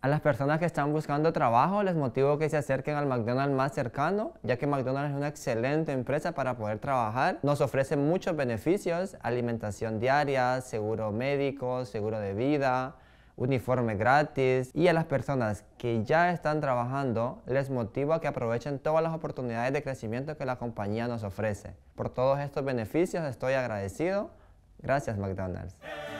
A las personas que están buscando trabajo les motivo que se acerquen al McDonald's más cercano, ya que McDonald's es una excelente empresa para poder trabajar. Nos ofrece muchos beneficios, alimentación diaria, seguro médico, seguro de vida, uniforme gratis y a las personas que ya están trabajando les motivo a que aprovechen todas las oportunidades de crecimiento que la compañía nos ofrece. Por todos estos beneficios estoy agradecido. Gracias McDonald's.